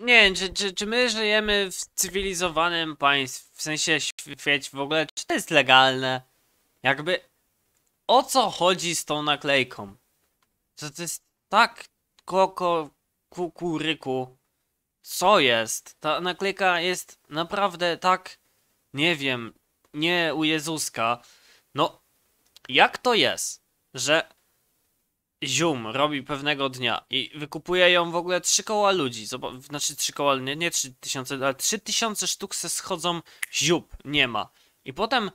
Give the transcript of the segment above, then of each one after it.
nie wiem, czy, czy, czy my żyjemy w cywilizowanym państwie, w sensie świecie w ogóle, czy to jest legalne? Jakby, o co chodzi z tą naklejką? Co to jest tak koko kukuryku. Co jest? Ta naklejka jest naprawdę tak, nie wiem, nie u Jezuska. No, jak to jest, że zium robi pewnego dnia i wykupuje ją w ogóle trzy koła ludzi, Zob znaczy trzy koła, nie, nie trzy tysiące, ale trzy tysiące sztuk se schodzą, ziup, nie ma. I potem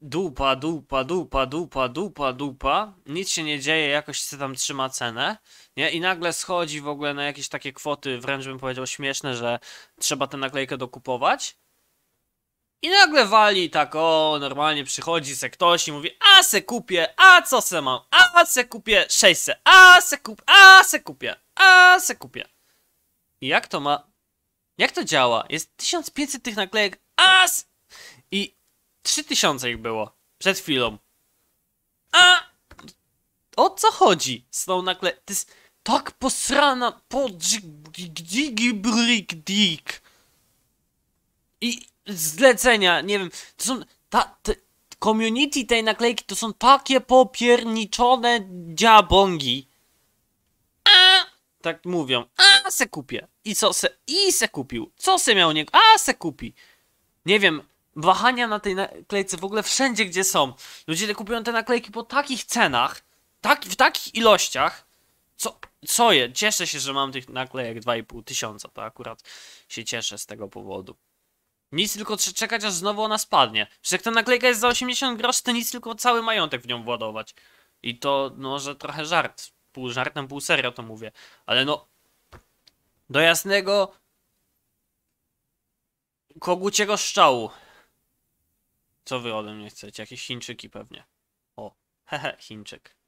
dupa, dupa, dupa, dupa, dupa, dupa, nic się nie dzieje, jakoś się tam trzyma cenę, nie? I nagle schodzi w ogóle na jakieś takie kwoty, wręcz bym powiedział śmieszne, że trzeba tę naklejkę dokupować. I nagle wali tak, o, normalnie przychodzi se ktoś i mówi, a se kupię, a co se mam, a a se kupię 600, a se kup, a se kupię, a se kupię. I jak to ma, jak to działa? Jest 1500 tych naklejek, as i 3000 ich było przed chwilą. A o co chodzi z tą naklejką? To jest tak posrana po i zlecenia, nie wiem, to są ta, te, community tej naklejki to są takie popierniczone diabongi, A, tak mówią. A, se kupię. I co se, i se kupił. Co se miał niego? a se kupi. Nie wiem, wahania na tej naklejce w ogóle wszędzie gdzie są. Ludzie te kupują te naklejki po takich cenach, tak, w takich ilościach, co, co je, cieszę się, że mam tych naklejek 2,5 tysiąca, to akurat się cieszę z tego powodu. Nic tylko czekać, aż znowu ona spadnie. Przecież jak ta naklejka jest za 80 groszy, to nic tylko cały majątek w nią władować. I to, no, że trochę żart. Pół żartem, pół serio to mówię. Ale no... Do jasnego... Koguciego szczału. Co wy ode mnie chcecie? Jakieś Chińczyki pewnie. O, hehe, Chińczyk.